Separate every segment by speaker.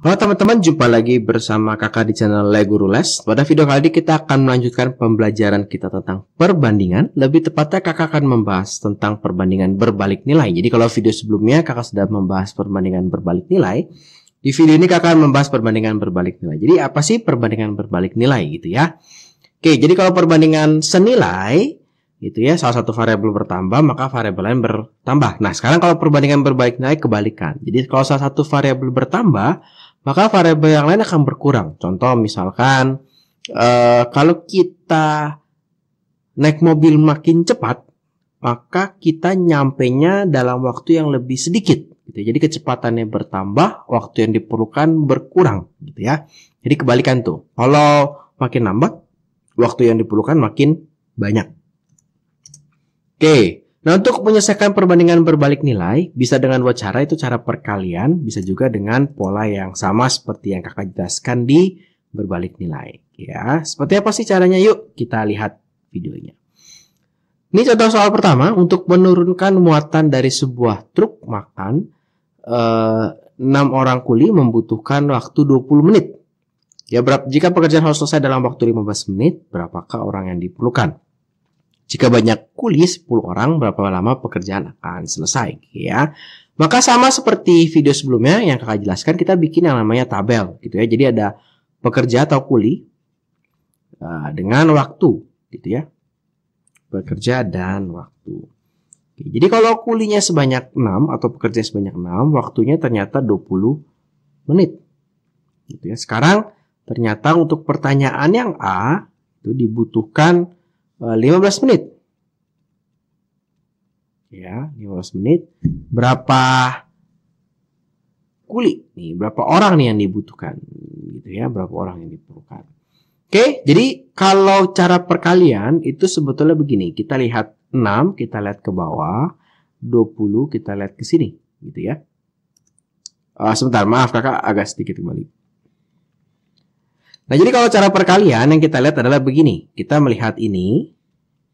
Speaker 1: Halo teman-teman, jumpa lagi bersama kakak di channel Lego Rules. Pada video kali ini kita akan melanjutkan pembelajaran kita tentang perbandingan. Lebih tepatnya kakak akan membahas tentang perbandingan berbalik nilai. Jadi kalau video sebelumnya kakak sudah membahas perbandingan berbalik nilai, di video ini kakak akan membahas perbandingan berbalik nilai. Jadi apa sih perbandingan berbalik nilai gitu ya? Oke, jadi kalau perbandingan senilai gitu ya, salah satu variabel bertambah maka variabel lain bertambah. Nah, sekarang kalau perbandingan berbalik nilai kebalikan. Jadi kalau salah satu variabel bertambah maka variabel yang lain akan berkurang. Contoh misalkan uh, kalau kita naik mobil makin cepat, maka kita nyampenya dalam waktu yang lebih sedikit. Gitu. Jadi kecepatannya bertambah, waktu yang diperlukan berkurang, gitu ya. Jadi kebalikan tuh. Kalau makin lambat, waktu yang diperlukan makin banyak. Oke, Nah, untuk menyelesaikan perbandingan berbalik nilai, bisa dengan dua cara, itu cara perkalian, bisa juga dengan pola yang sama seperti yang kakak jelaskan di berbalik nilai. Ya, seperti apa sih caranya? Yuk, kita lihat videonya. Ini contoh soal pertama, untuk menurunkan muatan dari sebuah truk makan, eh, 6 orang kuli membutuhkan waktu 20 menit. Ya, berapa, jika pekerjaan harus selesai dalam waktu 15 menit, berapakah orang yang diperlukan? Jika banyak kuli 10 orang, berapa lama pekerjaan akan selesai ya. Maka sama seperti video sebelumnya yang kakak jelaskan, kita bikin yang namanya tabel gitu ya. Jadi ada pekerja atau kuli eh, dengan waktu gitu ya. Pekerja dan waktu. jadi kalau kulinya sebanyak 6 atau pekerja sebanyak 6, waktunya ternyata 20 menit. Gitu ya. Sekarang ternyata untuk pertanyaan yang A itu dibutuhkan 15 eh, menit. Ya, 15 menit. Berapa kuli nih, berapa orang nih yang dibutuhkan gitu ya, berapa orang yang diperlukan. Oke, jadi kalau cara perkalian itu sebetulnya begini, kita lihat 6, kita lihat ke bawah, 20 kita lihat ke sini gitu ya. Uh, sebentar, maaf kakak agak sedikit kembali. Nah, jadi kalau cara perkalian yang kita lihat adalah begini. Kita melihat ini,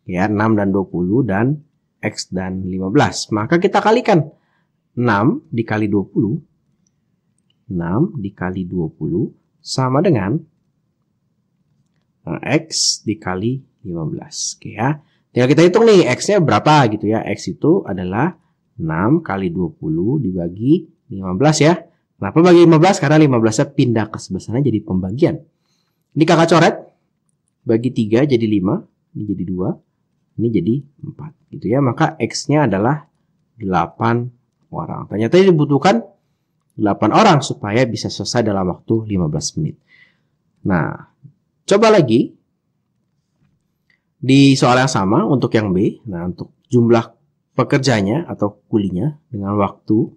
Speaker 1: ya 6 dan 20 dan X dan 15. Maka kita kalikan 6 dikali 20 6 dikali 20 sama dengan eh, X dikali 15. Oke ya. Tinggal kita hitung nih X-nya berapa gitu ya. X itu adalah 6 kali 20 dibagi 15 ya. Kenapa bagi 15? Karena 15-nya pindah ke sebelah sana jadi pembagian. Ini kakak coret. Bagi 3 jadi 5. Ini jadi 2 ini jadi 4 gitu ya maka X-nya adalah 8 orang ternyata dibutuhkan 8 orang supaya bisa selesai dalam waktu 15 menit nah coba lagi di soal yang sama untuk yang B nah untuk jumlah pekerjanya atau kulinya dengan waktu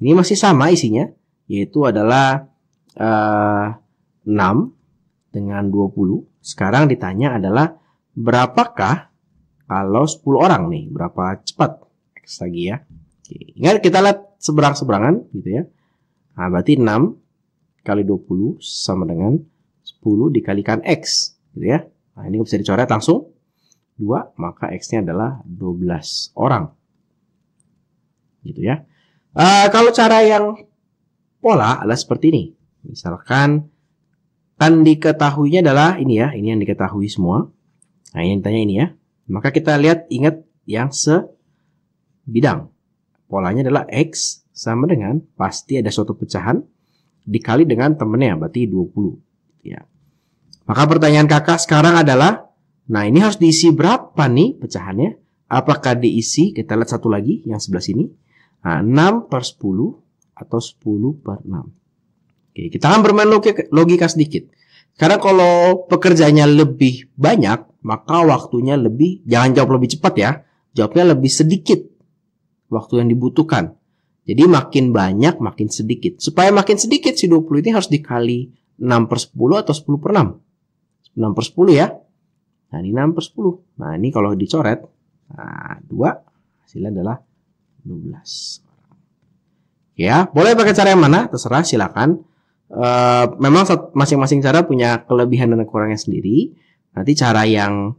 Speaker 1: ini masih sama isinya yaitu adalah uh, eh, 6 dengan 20 sekarang ditanya adalah berapakah kalau 10 orang nih, berapa cepat? X lagi ya. Oke, ingat kita lihat seberang-seberangan gitu ya. Nah, berarti 6 kali 20 sama dengan 10 dikalikan X gitu ya. Nah, ini bisa dicoret langsung. 2, maka X-nya adalah 12 orang. Gitu ya. Uh, kalau cara yang pola adalah seperti ini. Misalkan kan diketahuinya adalah ini ya, ini yang diketahui semua. Nah, yang ditanya ini ya. Maka kita lihat ingat yang sebidang. Polanya adalah X sama dengan pasti ada suatu pecahan dikali dengan temennya berarti 20 ya. Maka pertanyaan kakak sekarang adalah nah ini harus diisi berapa nih pecahannya? Apakah diisi kita lihat satu lagi yang sebelah sini. Nah, 6 per 10 atau 10 per 6. Oke, kita akan bermain logika sedikit. Karena kalau pekerjaannya lebih banyak, maka waktunya lebih, jangan jawab lebih cepat ya, jawabnya lebih sedikit waktu yang dibutuhkan. Jadi makin banyak makin sedikit. Supaya makin sedikit si 20 ini harus dikali 6 per 10 atau 10 per 6. 6 per 10 ya. Nah ini 6 per 10. Nah ini kalau dicoret. Nah 2 hasilnya adalah 12. Ya boleh pakai cara yang mana terserah silakan. Uh, memang masing-masing cara punya kelebihan dan kekurangannya sendiri. Nanti cara yang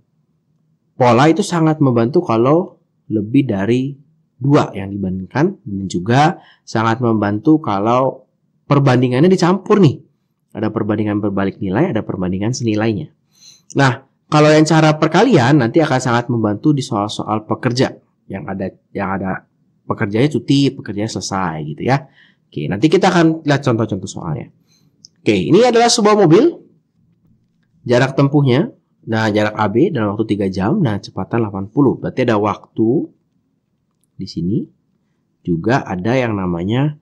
Speaker 1: pola itu sangat membantu kalau lebih dari dua yang dibandingkan dan juga sangat membantu kalau perbandingannya dicampur nih. Ada perbandingan berbalik nilai, ada perbandingan senilainya. Nah, kalau yang cara perkalian nanti akan sangat membantu di soal-soal pekerja yang ada yang ada pekerjanya cuti, pekerjaannya selesai gitu ya. Oke, nanti kita akan lihat contoh-contoh soalnya. Oke, ini adalah sebuah mobil. Jarak tempuhnya, nah jarak AB dalam waktu 3 jam, nah kecepatan 80. Berarti ada waktu di sini. Juga ada yang namanya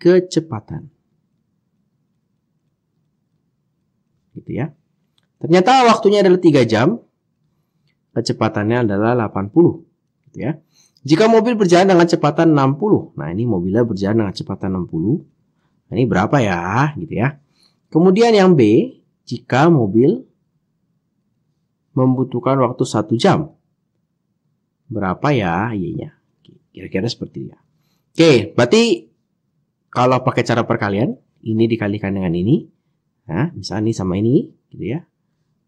Speaker 1: kecepatan. Gitu ya. Ternyata waktunya adalah 3 jam. Kecepatannya adalah 80. Gitu ya. Jika mobil berjalan dengan kecepatan 60. Nah, ini mobilnya berjalan dengan kecepatan 60. Nah, ini berapa ya? Gitu ya. Kemudian yang B, jika mobil membutuhkan waktu satu jam. Berapa ya Y-nya? Iya. Kira-kira seperti ini. Ya. Oke, berarti kalau pakai cara perkalian, ini dikalikan dengan ini. Nah, misalnya ini sama ini, gitu ya.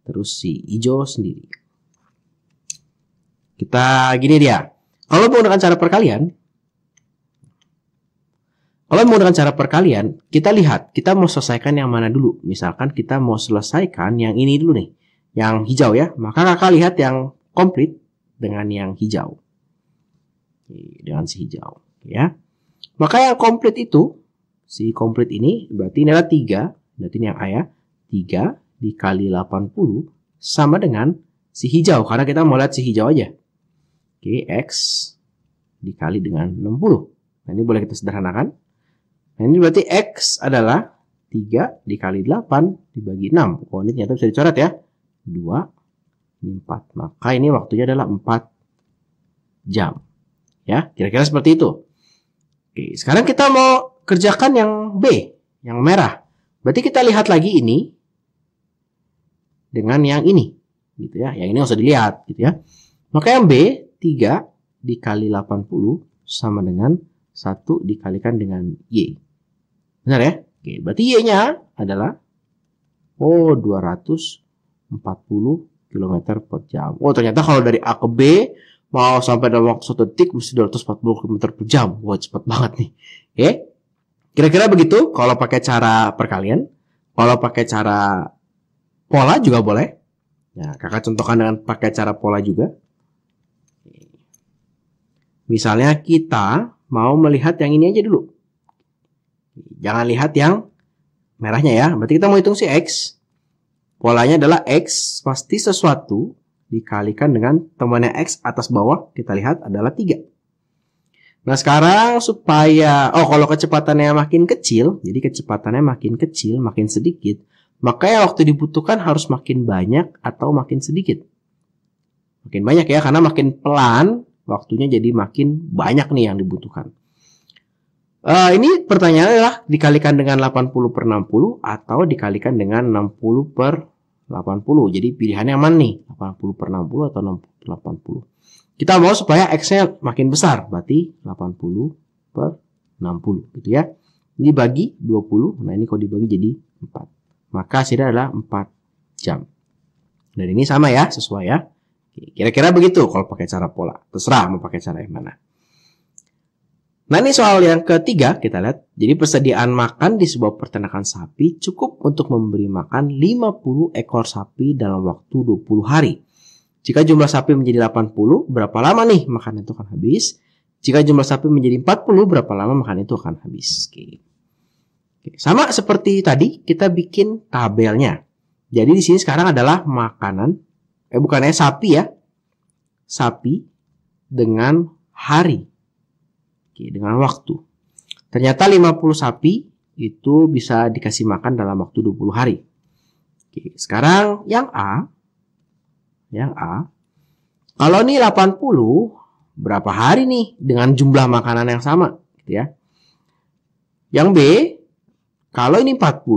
Speaker 1: Terus si hijau sendiri. Kita gini dia. Kalau menggunakan cara perkalian, kalau menggunakan cara perkalian, kita lihat kita mau selesaikan yang mana dulu. Misalkan kita mau selesaikan yang ini dulu nih, yang hijau ya. Maka kakak lihat yang komplit dengan yang hijau. Dengan si hijau ya. Maka yang komplit itu, si komplit ini berarti ini adalah 3, berarti ini yang A ya. 3 dikali 80 sama dengan si hijau, karena kita mau lihat si hijau aja. Oke, X dikali dengan 60. Nah ini boleh kita sederhanakan Nah, ini berarti X adalah 3 dikali 8 dibagi 6. Oh, ini ternyata bisa dicoret ya. 2, 4. Maka ini waktunya adalah 4 jam. Ya, kira-kira seperti itu. Oke, sekarang kita mau kerjakan yang B, yang merah. Berarti kita lihat lagi ini dengan yang ini. Gitu ya. Yang ini nggak usah dilihat. Gitu ya. Maka yang B, 3 dikali 80 sama dengan 1 dikalikan dengan Y. Benar ya? Oke, berarti Y-nya adalah oh 240 km per jam. Oh ternyata kalau dari A ke B mau sampai dalam waktu satu detik mesti 240 km per jam. Wah cepat banget nih. Oke. Kira-kira begitu kalau pakai cara perkalian. Kalau pakai cara pola juga boleh. Nah, kakak contohkan dengan pakai cara pola juga. Misalnya kita mau melihat yang ini aja dulu. Jangan lihat yang merahnya ya. Berarti kita mau hitung si X. Polanya adalah X pasti sesuatu dikalikan dengan temannya X atas bawah. Kita lihat adalah 3. Nah sekarang supaya, oh kalau kecepatannya makin kecil, jadi kecepatannya makin kecil, makin sedikit, maka yang waktu dibutuhkan harus makin banyak atau makin sedikit. Makin banyak ya, karena makin pelan, waktunya jadi makin banyak nih yang dibutuhkan. Uh, ini pertanyaannya adalah dikalikan dengan 80 per 60 atau dikalikan dengan 60 per 80. Jadi pilihannya aman nih, 80 per 60 atau 80. Kita mau supaya x makin besar, berarti 80 per 60 gitu ya. Ini bagi 20, nah ini kalau dibagi jadi 4. Maka hasilnya adalah 4 jam. Dan ini sama ya, sesuai ya. Kira-kira begitu kalau pakai cara pola. Terserah mau pakai cara yang mana. Nah ini soal yang ketiga kita lihat. Jadi persediaan makan di sebuah peternakan sapi cukup untuk memberi makan 50 ekor sapi dalam waktu 20 hari. Jika jumlah sapi menjadi 80, berapa lama nih makanan itu akan habis? Jika jumlah sapi menjadi 40, berapa lama makanan itu akan habis? Oke. Oke. Sama seperti tadi, kita bikin tabelnya. Jadi di sini sekarang adalah makanan, eh bukannya sapi ya, sapi dengan hari Oke, dengan waktu. Ternyata 50 sapi itu bisa dikasih makan dalam waktu 20 hari. Oke, sekarang yang A yang A kalau ini 80 berapa hari nih dengan jumlah makanan yang sama gitu ya. Yang B kalau ini 40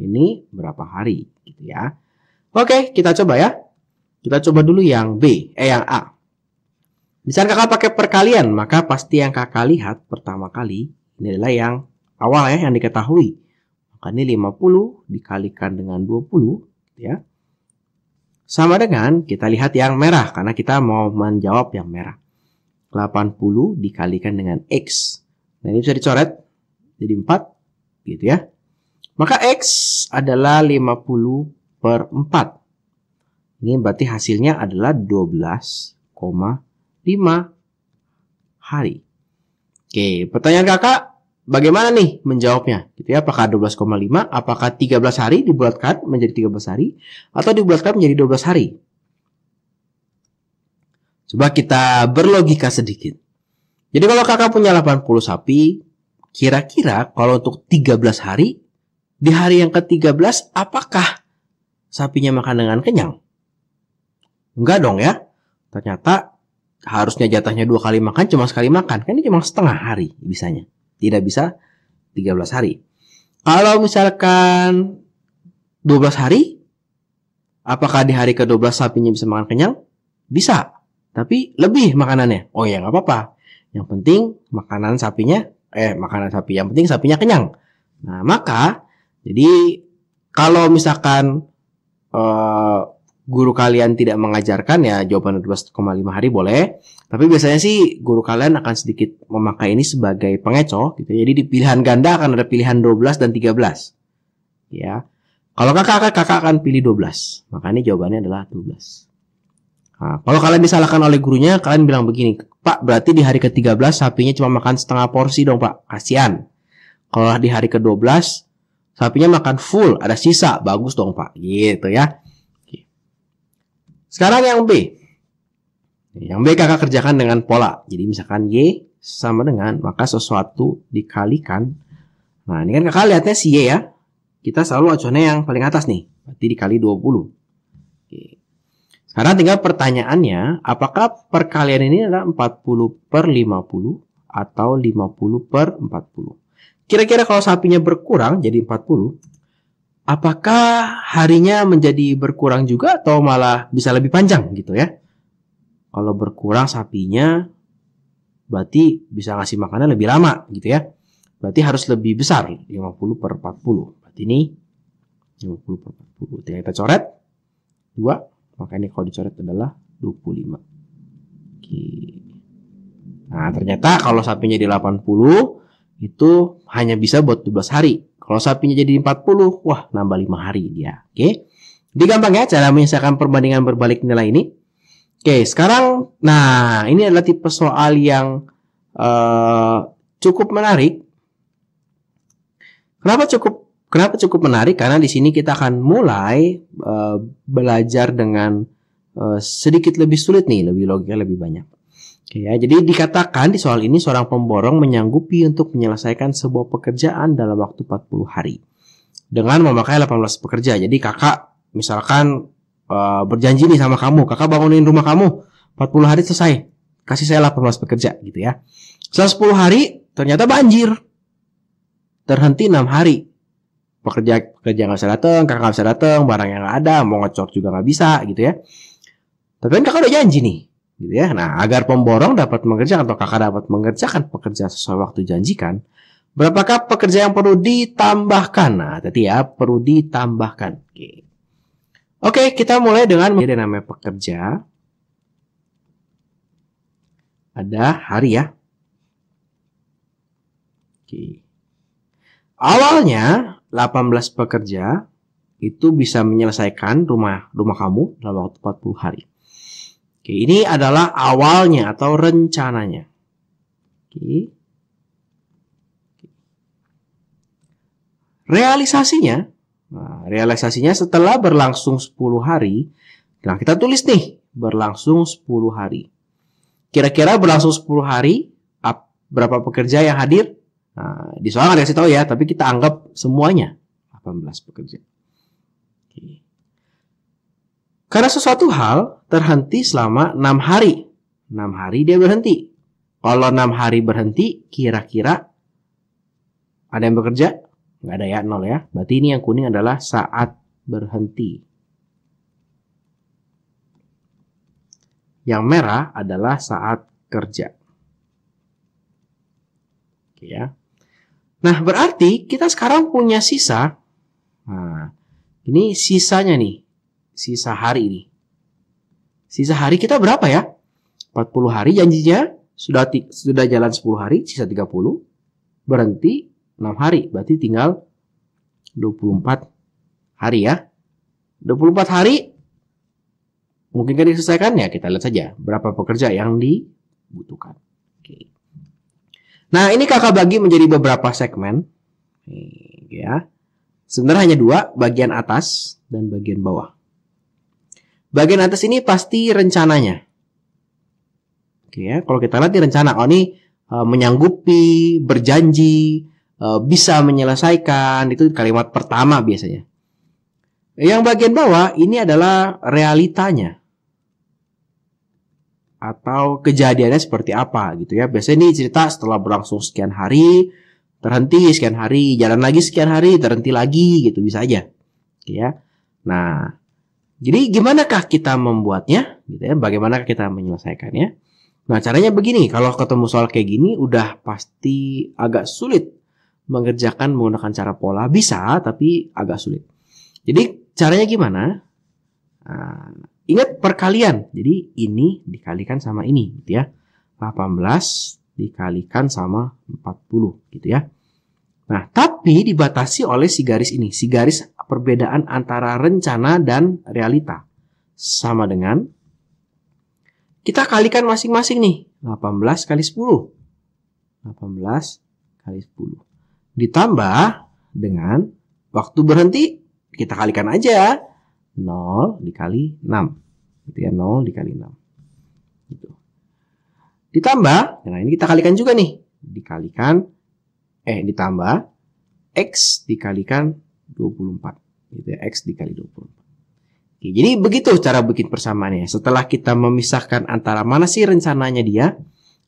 Speaker 1: ini berapa hari gitu ya. Oke, kita coba ya. Kita coba dulu yang B eh yang A. Misalnya kakak pakai perkalian, maka pasti yang kakak lihat pertama kali ini adalah yang awal ya, yang diketahui. Maka ini 50 dikalikan dengan 20 ya. Sama dengan kita lihat yang merah karena kita mau menjawab yang merah. 80 dikalikan dengan X. Nah ini bisa dicoret jadi 4 gitu ya. Maka X adalah 50 per 4. Ini berarti hasilnya adalah 12, 5 hari. Oke, pertanyaan kakak, bagaimana nih menjawabnya? Gitu ya, apakah 12,5, apakah 13 hari dibulatkan menjadi 13 hari, atau dibulatkan menjadi 12 hari? Coba kita berlogika sedikit. Jadi kalau kakak punya 80 sapi, kira-kira kalau untuk 13 hari, di hari yang ke-13 apakah sapinya makan dengan kenyang? Enggak dong ya. Ternyata harusnya jatahnya dua kali makan cuma sekali makan kan ini cuma setengah hari bisanya tidak bisa 13 hari kalau misalkan 12 hari apakah di hari ke-12 sapinya bisa makan kenyang bisa tapi lebih makanannya oh ya nggak apa-apa yang penting makanan sapinya eh makanan sapi yang penting sapinya kenyang nah maka jadi kalau misalkan eh, guru kalian tidak mengajarkan ya jawaban 12,5 hari boleh. Tapi biasanya sih guru kalian akan sedikit memakai ini sebagai pengecoh gitu. Ya. Jadi di pilihan ganda akan ada pilihan 12 dan 13. Ya. Kalau kakak kakak akan pilih 12. Makanya jawabannya adalah 12. Nah, kalau kalian disalahkan oleh gurunya, kalian bilang begini, Pak, berarti di hari ke-13 sapinya cuma makan setengah porsi dong, Pak. Kasihan. Kalau di hari ke-12, sapinya makan full, ada sisa. Bagus dong, Pak. Gitu ya. Sekarang yang B. Yang B kakak kerjakan dengan pola. Jadi misalkan Y sama dengan, maka sesuatu dikalikan. Nah ini kan kakak lihatnya si Y ya. Kita selalu acuannya yang paling atas nih. Berarti dikali 20. Oke. Sekarang tinggal pertanyaannya, apakah perkalian ini adalah 40 per 50 atau 50 per 40? Kira-kira kalau sapinya berkurang jadi 40, apakah harinya menjadi berkurang juga atau malah bisa lebih panjang gitu ya? Kalau berkurang sapinya berarti bisa ngasih makanan lebih lama gitu ya. Berarti harus lebih besar 50 per 40. Berarti ini 50 per 40. Jadi kita coret. 2. makanya ini kalau dicoret adalah 25. Oke. Nah ternyata kalau sapinya di 80 itu hanya bisa buat 12 hari kalau sapinya jadi 40, wah nambah 5 hari dia. Oke. Okay? Jadi gampang ya cara menyelesaikan perbandingan berbalik nilai ini. Oke, okay, sekarang nah ini adalah tipe soal yang uh, cukup menarik. Kenapa cukup kenapa cukup menarik? Karena di sini kita akan mulai uh, belajar dengan uh, sedikit lebih sulit nih, lebih logika lebih banyak. Ya, jadi dikatakan di soal ini seorang pemborong menyanggupi untuk menyelesaikan sebuah pekerjaan dalam waktu 40 hari dengan memakai 18 pekerja. Jadi kakak misalkan uh, berjanji nih sama kamu, kakak bangunin rumah kamu 40 hari selesai. Kasih saya 18 pekerja gitu ya. Setelah 10 hari ternyata banjir. Terhenti 6 hari. Pekerja pekerja nggak bisa datang, kakak nggak bisa datang, barang yang nggak ada, mau ngecor juga nggak bisa gitu ya. Tapi kan kakak udah janji nih gitu ya. Nah, agar pemborong dapat mengerjakan atau kakak dapat mengerjakan pekerjaan sesuai waktu janjikan, berapakah pekerja yang perlu ditambahkan? Nah, tadi ya perlu ditambahkan. Oke. Oke, kita mulai dengan ada namanya pekerja. Ada hari ya. Oke. Awalnya 18 pekerja itu bisa menyelesaikan rumah rumah kamu dalam waktu 40 hari. Oke, ini adalah awalnya atau rencananya. Oke. Realisasinya, nah, realisasinya setelah berlangsung 10 hari, nah kita tulis nih, berlangsung 10 hari. Kira-kira berlangsung 10 hari, berapa pekerja yang hadir? Nah, di soal nggak dikasih tahu ya, tapi kita anggap semuanya 18 pekerja. Karena sesuatu hal terhenti selama enam hari. Enam hari dia berhenti. Kalau enam hari berhenti, kira-kira ada yang bekerja? Nggak ada ya, nol ya. Berarti ini yang kuning adalah saat berhenti. Yang merah adalah saat kerja. Oke ya. Nah, berarti kita sekarang punya sisa. Nah, ini sisanya nih sisa hari ini. Sisa hari kita berapa ya? 40 hari janjinya sudah sudah jalan 10 hari, sisa 30. Berhenti 6 hari, berarti tinggal 24 hari ya. 24 hari mungkin kan diselesaikan ya kita lihat saja berapa pekerja yang dibutuhkan. Oke. Nah ini kakak bagi menjadi beberapa segmen, ya. Sebenarnya hanya dua, bagian atas dan bagian bawah. Bagian atas ini pasti rencananya. Oke ya, kalau kita lihat di rencana, oh ini uh, menyanggupi, berjanji, uh, bisa menyelesaikan, itu kalimat pertama biasanya. Yang bagian bawah ini adalah realitanya atau kejadiannya seperti apa gitu ya. Biasanya ini cerita setelah berlangsung sekian hari, terhenti sekian hari, jalan lagi sekian hari, terhenti lagi gitu bisa aja. ya. Nah, jadi gimanakah kita membuatnya? Gitu ya, bagaimana kita menyelesaikannya? Nah caranya begini, kalau ketemu soal kayak gini udah pasti agak sulit mengerjakan menggunakan cara pola. Bisa, tapi agak sulit. Jadi caranya gimana? Nah, ingat perkalian. Jadi ini dikalikan sama ini gitu ya. 18 dikalikan sama 40 gitu ya. Nah, tapi dibatasi oleh si garis ini, si garis perbedaan antara rencana dan realita. Sama dengan kita kalikan masing-masing nih. 18 kali 10. 18 kali 10. Ditambah dengan waktu berhenti kita kalikan aja 0 dikali 6. Gitu ya, 0 dikali 6. Gitu. Ditambah, nah ini kita kalikan juga nih. Dikalikan eh ditambah x dikalikan 24 gitu ya, X dikali 24 Oke, jadi begitu cara bikin persamaannya setelah kita memisahkan antara mana sih rencananya dia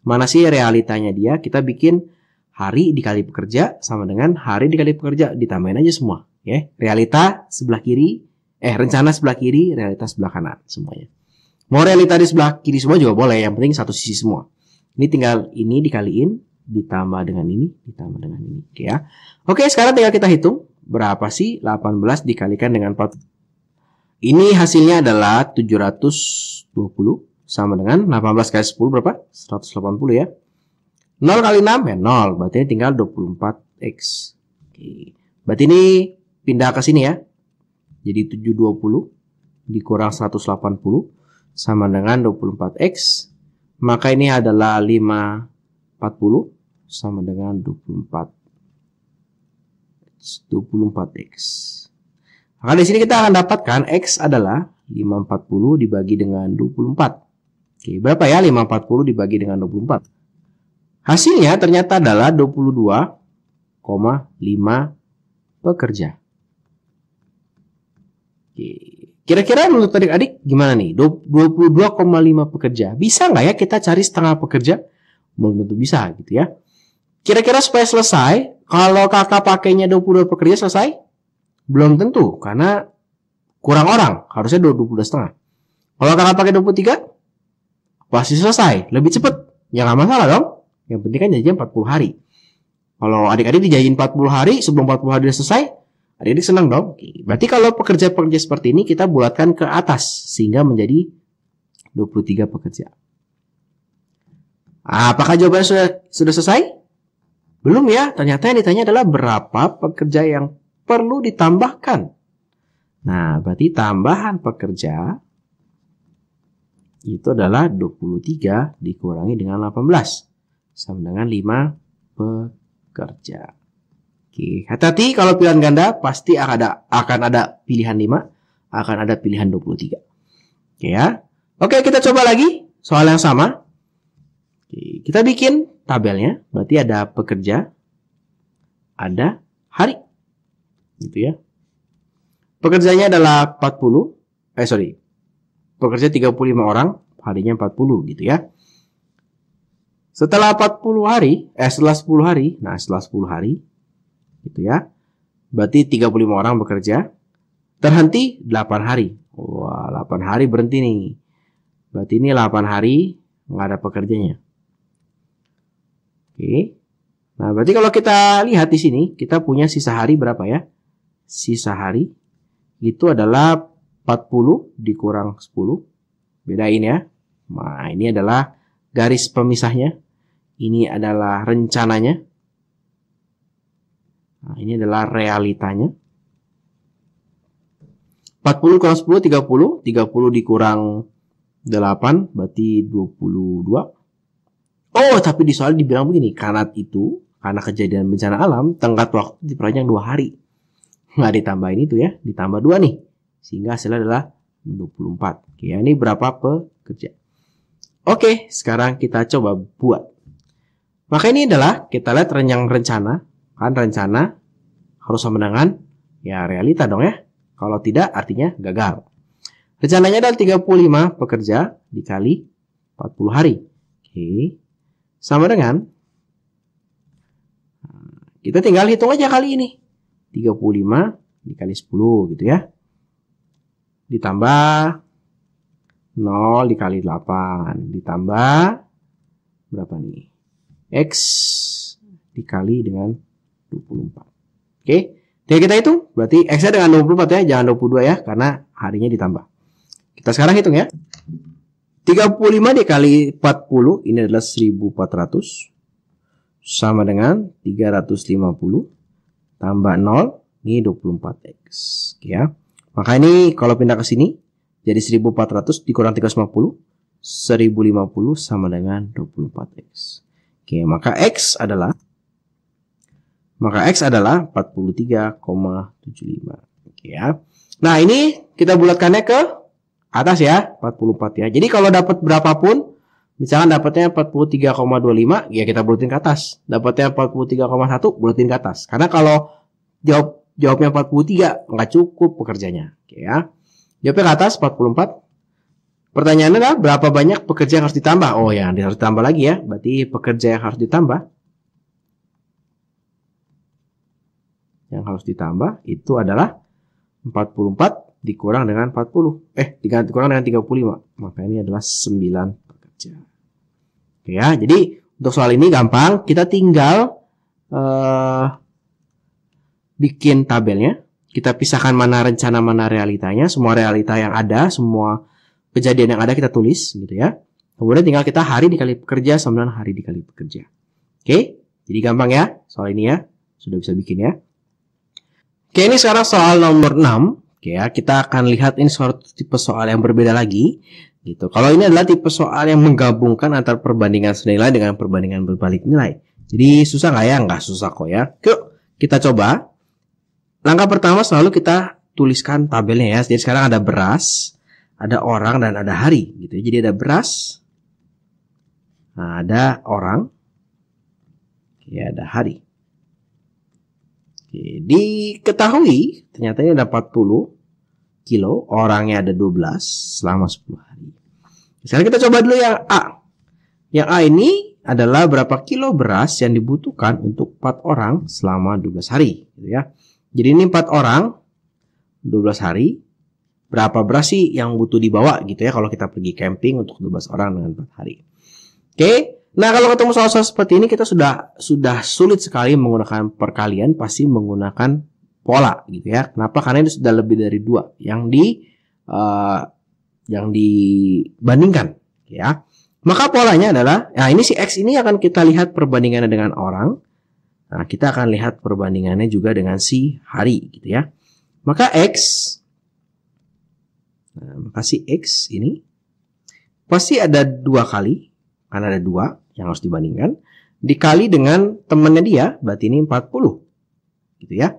Speaker 1: mana sih realitanya dia kita bikin hari dikali pekerja sama dengan hari dikali pekerja ditambahin aja semua ya realita sebelah kiri eh rencana sebelah kiri realita sebelah kanan semuanya mau realita di sebelah kiri semua juga boleh yang penting satu sisi semua ini tinggal ini dikaliin ditambah dengan ini ditambah dengan ini oke ya oke sekarang tinggal kita hitung berapa sih 18 dikalikan dengan 4? Ini hasilnya adalah 720 sama dengan 18 kali 10 berapa? 180 ya. 0 kali 6 ya 0, berarti tinggal 24x. Oke. Berarti ini pindah ke sini ya. Jadi 720 dikurang 180 sama dengan 24x. Maka ini adalah 540 sama dengan 24 24x. Maka di sini kita akan dapatkan x adalah 540 dibagi dengan 24. Oke, berapa ya 540 dibagi dengan 24? Hasilnya ternyata adalah 22,5 pekerja. Oke. Kira-kira menurut adik-adik gimana nih? 22,5 pekerja. Bisa nggak ya kita cari setengah pekerja? Belum tentu bisa gitu ya. Kira-kira supaya selesai, kalau kakak pakainya 22 pekerja selesai? Belum tentu, karena kurang orang. Harusnya 22 setengah. Kalau kakak pakai 23, pasti selesai. Lebih cepat. Ya nggak masalah dong. Yang penting kan janjinya 40 hari. Kalau adik-adik dijajiin 40 hari, sebelum 40 hari sudah selesai, adik-adik senang dong. Berarti kalau pekerja-pekerja seperti ini kita bulatkan ke atas, sehingga menjadi 23 pekerja. Apakah jawabannya sudah, sudah selesai? Belum ya, ternyata yang ditanya adalah berapa pekerja yang perlu ditambahkan. Nah, berarti tambahan pekerja itu adalah 23 dikurangi dengan 18 sama dengan 5 pekerja. Oke, hati-hati kalau pilihan ganda pasti akan ada akan ada pilihan 5, akan ada pilihan 23. Oke ya. Oke, kita coba lagi soal yang sama. Oke, kita bikin tabelnya, berarti ada pekerja, ada hari. Gitu ya. Pekerjanya adalah 40, eh sorry, pekerja 35 orang, harinya 40 gitu ya. Setelah 40 hari, eh setelah 10 hari, nah setelah 10 hari, gitu ya, berarti 35 orang bekerja, terhenti 8 hari. Wah, 8 hari berhenti nih. Berarti ini 8 hari nggak ada pekerjanya. Oke. Nah, berarti kalau kita lihat di sini, kita punya sisa hari berapa ya? Sisa hari itu adalah 40 dikurang 10. Bedain ya. Nah, ini adalah garis pemisahnya. Ini adalah rencananya. Nah, ini adalah realitanya. 40 kurang 10, 30. 30 dikurang 8, berarti 22. Oh, tapi di soal dibilang begini, karena itu karena kejadian bencana alam, tenggat waktu diperpanjang dua hari. Nggak ditambahin itu ya, ditambah dua nih. Sehingga hasilnya adalah 24. Oke, ini berapa pekerja? Oke, sekarang kita coba buat. Maka ini adalah, kita lihat renyang rencana. Kan rencana harus sama dengan ya realita dong ya. Kalau tidak, artinya gagal. Rencananya adalah 35 pekerja dikali 40 hari. Oke, sama dengan kita tinggal hitung aja kali ini. 35 dikali 10 gitu ya. Ditambah 0 dikali 8. Ditambah berapa nih? X dikali dengan 24. Oke. Jadi kita hitung. Berarti X-nya dengan 24 ya. Jangan 22 ya. Karena harinya ditambah. Kita sekarang hitung ya. 35 dikali 40 ini adalah 1400 sama dengan 350 tambah 0 ini 24x ya. Maka ini kalau pindah ke sini jadi 1400 dikurang 350 1050 sama dengan 24x. Oke, maka x adalah maka x adalah 43,75 ya. Nah, ini kita bulatkannya ke atas ya 44 ya. Jadi kalau dapat berapapun misalkan dapatnya 43,25 ya kita bulatin ke atas. Dapatnya 43,1 bulatin ke atas. Karena kalau jawab jawabnya 43 nggak cukup pekerjanya, oke ya. Jawabnya ke atas 44. Pertanyaannya adalah berapa banyak pekerja yang harus ditambah? Oh ya, harus ditambah lagi ya. Berarti pekerja yang harus ditambah yang harus ditambah itu adalah 44 dikurang dengan 40. Eh, diganti kurang dengan 35. Maka ini adalah 9 pekerja. Oke ya, jadi untuk soal ini gampang. Kita tinggal uh, bikin tabelnya. Kita pisahkan mana rencana, mana realitanya. Semua realita yang ada, semua kejadian yang ada kita tulis gitu ya. Kemudian tinggal kita hari dikali pekerja sembilan hari dikali pekerja. Oke, jadi gampang ya soal ini ya. Sudah bisa bikin ya. Oke, ini sekarang soal nomor 6. Oke ya, kita akan lihat ini suatu tipe soal yang berbeda lagi gitu. Kalau ini adalah tipe soal yang menggabungkan antar perbandingan senilai dengan perbandingan berbalik nilai. Jadi susah nggak ya? Nggak susah kok ya. Yuk kita coba. Langkah pertama selalu kita tuliskan tabelnya ya. Jadi sekarang ada beras, ada orang dan ada hari gitu. Jadi ada beras, nah, ada orang, ya ada hari. Oke, diketahui ternyata ini ada 40 kilo, orangnya ada 12 selama 10 hari. Sekarang kita coba dulu yang A. Yang A ini adalah berapa kilo beras yang dibutuhkan untuk 4 orang selama 12 hari, gitu ya. Jadi ini 4 orang 12 hari. Berapa beras sih yang butuh dibawa gitu ya kalau kita pergi camping untuk 12 orang dengan 4 hari. Oke, Nah, kalau ketemu soal-soal seperti ini kita sudah sudah sulit sekali menggunakan perkalian pasti menggunakan pola gitu ya. Kenapa? Karena ini sudah lebih dari dua yang di uh, yang dibandingkan ya. Maka polanya adalah nah ini si X ini akan kita lihat perbandingannya dengan orang. Nah, kita akan lihat perbandingannya juga dengan si hari gitu ya. Maka X Nah, maka si X ini pasti ada dua kali karena ada dua yang harus dibandingkan dikali dengan temannya dia berarti ini 40 gitu ya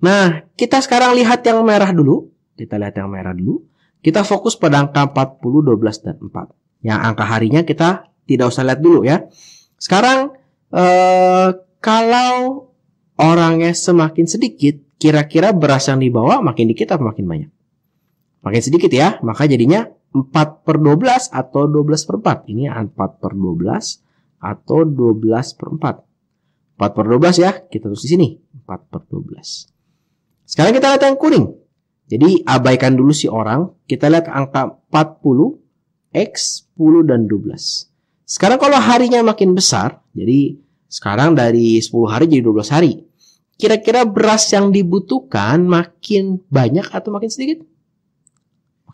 Speaker 1: nah kita sekarang lihat yang merah dulu kita lihat yang merah dulu kita fokus pada angka 40 12 dan 4 yang angka harinya kita tidak usah lihat dulu ya sekarang eh, kalau orangnya semakin sedikit kira-kira beras yang dibawa makin dikit atau makin banyak makin sedikit ya, maka jadinya 4 per 12 atau 12 per 4. Ini 4 ya, per 12 atau 12 per 4. 4 per 12 ya, kita tulis di sini. 4 per 12. Sekarang kita lihat yang kuning. Jadi abaikan dulu si orang. Kita lihat angka 40, X, 10, dan 12. Sekarang kalau harinya makin besar, jadi sekarang dari 10 hari jadi 12 hari. Kira-kira beras yang dibutuhkan makin banyak atau makin sedikit?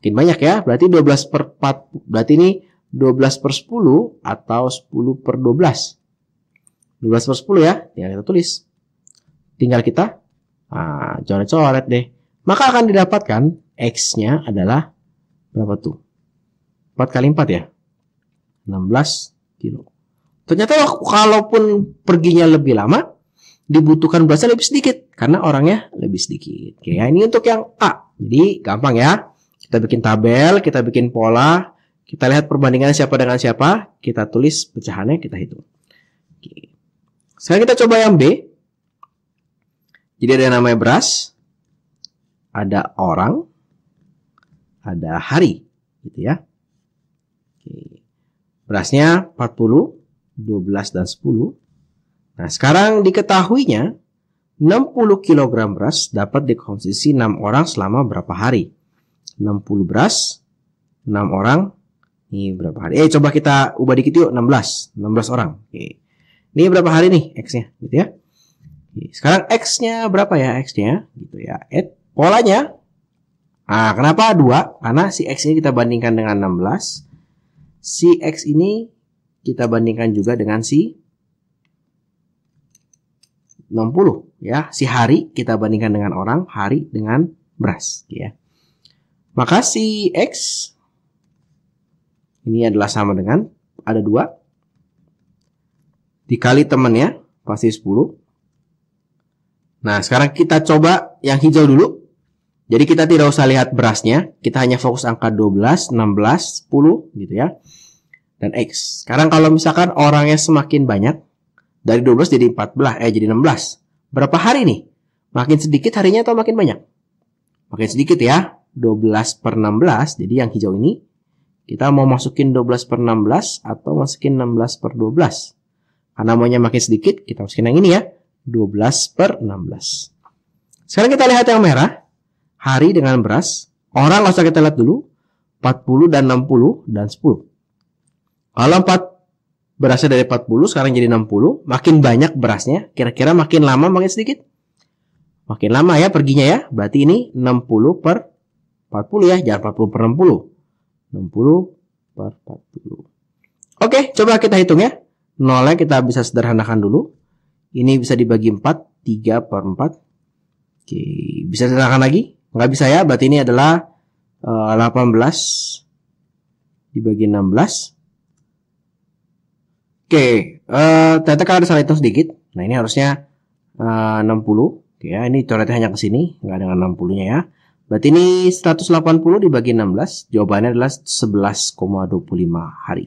Speaker 1: Makin banyak ya. Berarti 12 per 4. Berarti ini 12 per 10 atau 10 per 12. 12 per 10 ya. Tinggal kita tulis. Tinggal kita ah, coret coret nah, deh. Maka akan didapatkan X-nya adalah berapa tuh? 4 kali 4 ya. 16 kilo. Ternyata kalaupun perginya lebih lama, dibutuhkan berasnya lebih sedikit. Karena orangnya lebih sedikit. Oke, ya. ini untuk yang A. Jadi gampang ya. Kita bikin tabel, kita bikin pola, kita lihat perbandingan siapa dengan siapa, kita tulis pecahannya, kita hitung. Oke. Sekarang kita coba yang B. Jadi ada yang namanya beras, ada orang, ada hari, gitu ya. Oke. Berasnya 40, 12 dan 10. Nah, sekarang diketahuinya 60 kg beras dapat dikonsumsi 6 orang selama berapa hari? 60 beras, 6 orang. Ini berapa hari? Eh, coba kita ubah dikit yuk, 16. 16 orang. Oke. Ini berapa hari nih X-nya, gitu ya. Sekarang X-nya berapa ya X-nya? Gitu ya. At polanya. Nah, kenapa 2? Karena si X ini kita bandingkan dengan 16. Si X ini kita bandingkan juga dengan si 60 ya. Si hari kita bandingkan dengan orang, hari dengan beras gitu ya. Makasih X. Ini adalah sama dengan ada dua. Dikali temannya pasti 10. Nah sekarang kita coba yang hijau dulu. Jadi kita tidak usah lihat berasnya. Kita hanya fokus angka 12, 16, 10 gitu ya. Dan X. Sekarang kalau misalkan orangnya semakin banyak. Dari 12 jadi 14, eh jadi 16. Berapa hari nih? Makin sedikit harinya atau makin banyak? Makin sedikit ya. 12 per 16 jadi yang hijau ini kita mau masukin 12 per 16 atau masukin 16 per 12 karena maunya makin sedikit kita masukin yang ini ya 12 per 16 sekarang kita lihat yang merah hari dengan beras orang langsung kita lihat dulu 40 dan 60 dan 10 kalau 4 berasnya dari 40 sekarang jadi 60 makin banyak berasnya kira-kira makin lama makin sedikit makin lama ya perginya ya berarti ini 60 per 40 ya, jangan 40 per 60. 60 per 40. Oke, coba kita hitung ya. Nolnya kita bisa sederhanakan dulu. Ini bisa dibagi 4, 3 per 4. Oke, bisa sederhanakan lagi? Nggak bisa ya, berarti ini adalah 18 eh, dibagi 16. Oke, eh, ternyata kan ada salah hitung sedikit. Nah, ini harusnya 60. Eh, Oke, ya, ini coretnya hanya ke sini, nggak dengan 60-nya ya. Berarti ini 180 dibagi 16, jawabannya adalah 11,25 hari.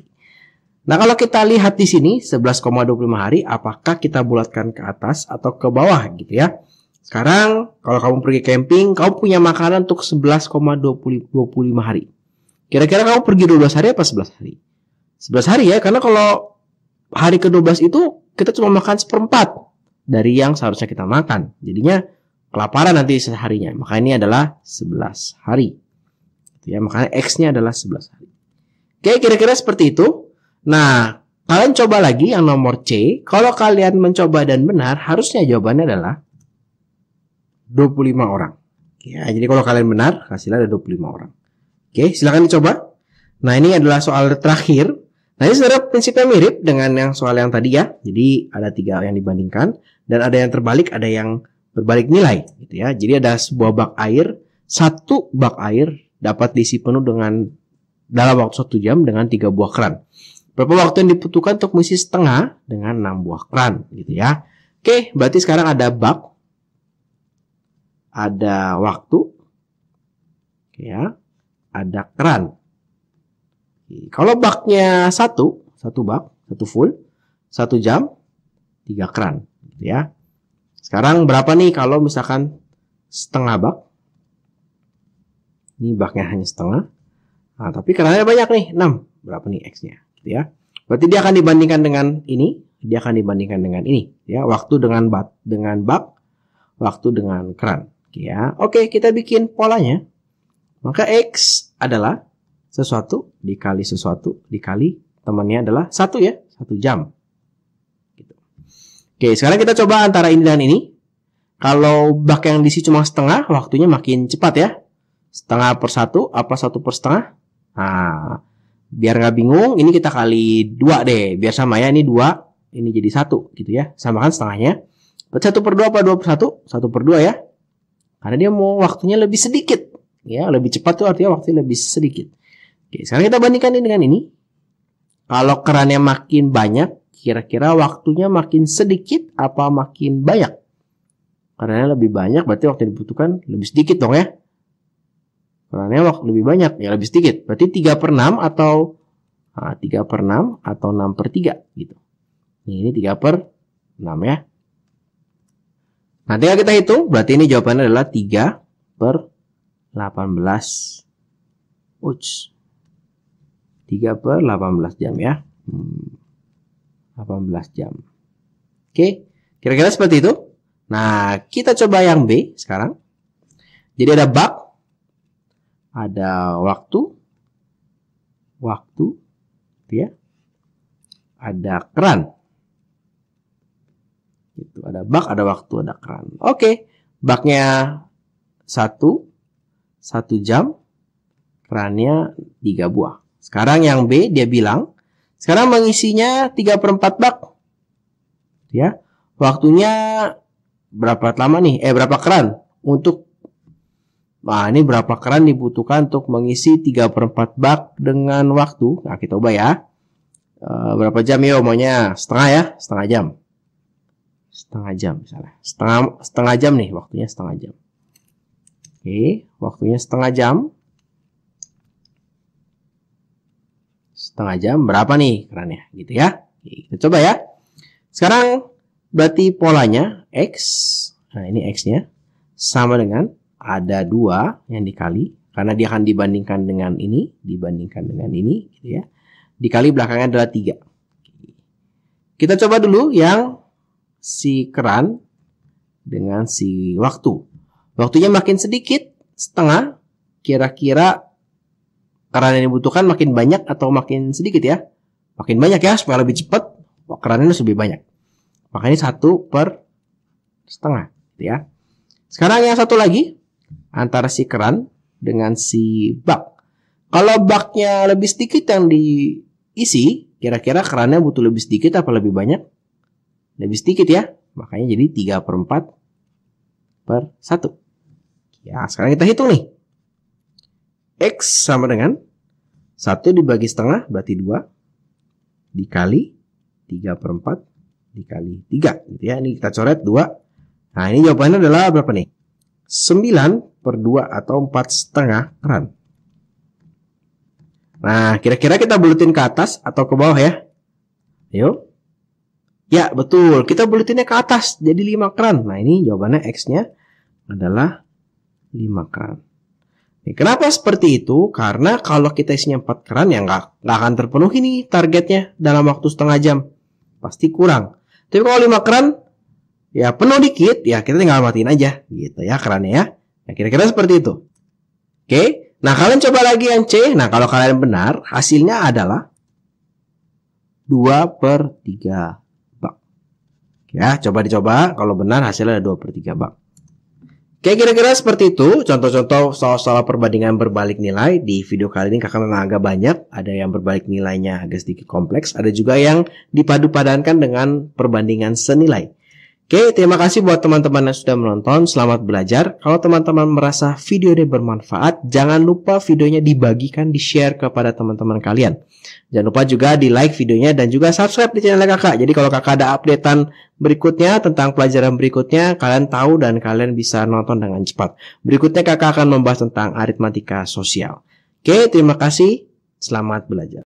Speaker 1: Nah, kalau kita lihat di sini 11,25 hari, apakah kita bulatkan ke atas atau ke bawah gitu ya? Sekarang kalau kamu pergi camping, kamu punya makanan untuk 11,25 hari. Kira-kira kamu pergi 12 hari apa 11 hari? 11 hari ya, karena kalau hari ke-12 itu kita cuma makan seperempat dari yang seharusnya kita makan. Jadinya kelaparan nanti seharinya. Maka ini adalah 11 hari. Gitu ya, makanya X-nya adalah 11 hari. Oke, kira-kira seperti itu. Nah, kalian coba lagi yang nomor C. Kalau kalian mencoba dan benar, harusnya jawabannya adalah 25 orang. Ya, jadi kalau kalian benar, hasilnya ada 25 orang. Oke, silahkan dicoba. Nah, ini adalah soal terakhir. Nah, ini sebenarnya prinsipnya mirip dengan yang soal yang tadi ya. Jadi, ada tiga yang dibandingkan. Dan ada yang terbalik, ada yang berbalik nilai gitu ya. Jadi ada sebuah bak air, satu bak air dapat diisi penuh dengan dalam waktu satu jam dengan tiga buah keran. Berapa waktu yang dibutuhkan untuk mengisi setengah dengan enam buah keran gitu ya. Oke, berarti sekarang ada bak, ada waktu, gitu ya, ada keran. Kalau baknya satu, satu bak, satu full, satu jam, tiga keran, gitu ya. Sekarang berapa nih kalau misalkan setengah bak? Ini baknya hanya setengah. Nah, tapi karena banyak nih, 6. Berapa nih X-nya? Gitu ya. Berarti dia akan dibandingkan dengan ini, dia akan dibandingkan dengan ini, ya. Waktu dengan bak, dengan bak, waktu dengan keran, gitu ya. Oke, kita bikin polanya. Maka X adalah sesuatu dikali sesuatu dikali temannya adalah satu ya, satu jam. Oke, sekarang kita coba antara ini dan ini. Kalau bak yang diisi cuma setengah, waktunya makin cepat ya. Setengah per satu, apa satu per setengah? Nah, biar nggak bingung, ini kita kali dua deh. Biar sama ya, ini dua, ini jadi satu gitu ya. Samakan setengahnya. Satu per dua apa dua per satu? Satu per dua ya. Karena dia mau waktunya lebih sedikit. Ya, lebih cepat tuh artinya waktunya lebih sedikit. Oke, sekarang kita bandingkan ini dengan ini. Kalau kerannya makin banyak, Kira-kira waktunya makin sedikit apa makin banyak? Karena lebih banyak berarti waktu yang dibutuhkan lebih sedikit dong ya. Karena waktu lebih banyak ya lebih sedikit. Berarti 3 per 6 atau nah, 3 per 6 atau 6 per 3 gitu. ini 3 per 6 ya. Nah, tinggal kita hitung. Berarti ini jawabannya adalah 3 per 18. Uts. 3 per 18 jam ya. Hmm. 18 jam. Oke, kira-kira seperti itu. Nah, kita coba yang B sekarang. Jadi ada bug, ada waktu, waktu, gitu ya. Ada keran. Itu ada bug, ada waktu, ada keran. Oke, bugnya satu, satu jam, kerannya tiga buah. Sekarang yang B dia bilang sekarang mengisinya 3 per 4 bak. Ya. Waktunya berapa lama nih? Eh, berapa keran untuk Nah, ini berapa keran dibutuhkan untuk mengisi 3 per 4 bak dengan waktu. Nah, kita ubah ya. E, berapa jam ya maunya? Setengah ya? Setengah jam. Setengah jam misalnya. Setengah, setengah jam nih, waktunya setengah jam. Oke, waktunya setengah jam. setengah jam berapa nih kerannya gitu ya kita coba ya sekarang berarti polanya x nah ini x nya sama dengan ada dua yang dikali karena dia akan dibandingkan dengan ini dibandingkan dengan ini gitu ya dikali belakangnya adalah tiga kita coba dulu yang si keran dengan si waktu waktunya makin sedikit setengah kira-kira keran yang dibutuhkan makin banyak atau makin sedikit ya? Makin banyak ya supaya lebih cepat kerannya harus lebih banyak. Makanya satu per setengah gitu ya. Sekarang yang satu lagi antara si keran dengan si bak. Kalau baknya lebih sedikit yang diisi, kira-kira kerannya butuh lebih sedikit apa lebih banyak? Lebih sedikit ya. Makanya jadi 3 per 4 per 1. Ya, sekarang kita hitung nih. X sama dengan 1 dibagi setengah berarti 2 dikali 3 per 4 dikali 3 gitu ya. Ini kita coret 2. Nah ini jawabannya adalah berapa nih? 9 per 2 atau 4 setengah peran. Nah kira-kira kita buletin ke atas atau ke bawah ya. Ayo. Ya betul kita buletinnya ke atas jadi 5 keran. Nah ini jawabannya X nya adalah 5 keran. Kenapa seperti itu? Karena kalau kita isinya 4 keran ya nggak, akan terpenuhi nih targetnya dalam waktu setengah jam. Pasti kurang. Tapi kalau 5 keran, ya penuh dikit, ya kita tinggal matiin aja gitu ya kerannya ya. Nah kira-kira seperti itu. Oke, nah kalian coba lagi yang C. Nah kalau kalian benar, hasilnya adalah 2 per 3 bak. Ya, coba dicoba. Kalau benar hasilnya ada 2 per 3 bak. Oke, kira-kira seperti itu contoh-contoh soal-soal perbandingan berbalik nilai. Di video kali ini kakak memang agak banyak, ada yang berbalik nilainya agak sedikit kompleks, ada juga yang dipadu-padankan dengan perbandingan senilai. Oke, terima kasih buat teman-teman yang sudah menonton. Selamat belajar. Kalau teman-teman merasa video ini bermanfaat, jangan lupa videonya dibagikan, di-share kepada teman-teman kalian. Jangan lupa juga di-like videonya dan juga subscribe di channel kakak. Jadi kalau kakak ada updatean berikutnya tentang pelajaran berikutnya, kalian tahu dan kalian bisa nonton dengan cepat. Berikutnya kakak akan membahas tentang aritmatika sosial. Oke, terima kasih. Selamat belajar.